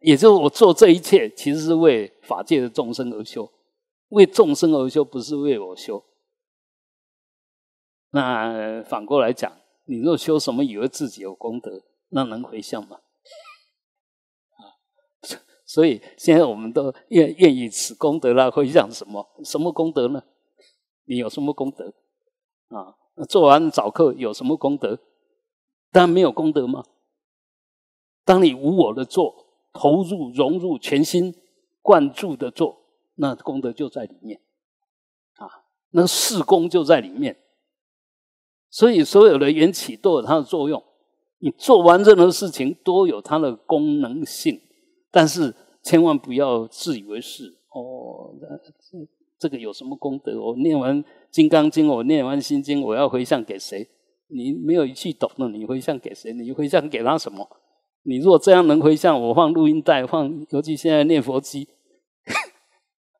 也就是我做这一切，其实是为法界的众生而修，为众生而修，不是为我修。那反过来讲，你若修什么以为自己有功德，那能回向吗？啊，所以现在我们都愿愿意此功德了，回向什么？什么功德呢？你有什么功德？啊，做完早课有什么功德？当然没有功德吗？当你无我的做。投入、融入、全心贯注的做，那功德就在里面，啊，那事功就在里面。所以所有的缘起都有它的作用，你做完任何事情都有它的功能性。但是千万不要自以为是哦，这这个有什么功德？我念完《金刚经》，我念完《心经》，我要回向给谁？你没有一去懂，的，你回向给谁？你回向给他什么？你若这样能回向，我放录音带，放尤其现在念佛机，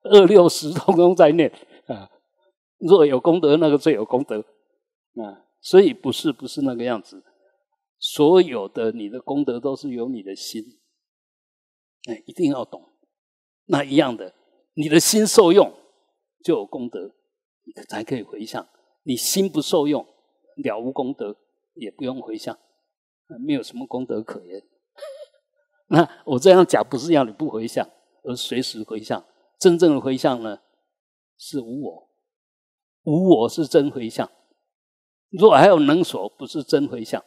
二六十通通在念啊。若有功德，那个最有功德啊。所以不是不是那个样子，所有的你的功德都是由你的心，哎，一定要懂。那一样的，你的心受用就有功德，你才可以回向。你心不受用了无功德，也不用回向，没有什么功德可言。那我这样讲不是要你不回向，而随时回向。真正的回向呢，是无我，无我是真回向。若还有能所，不是真回向。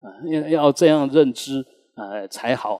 啊，要要这样认知啊才好。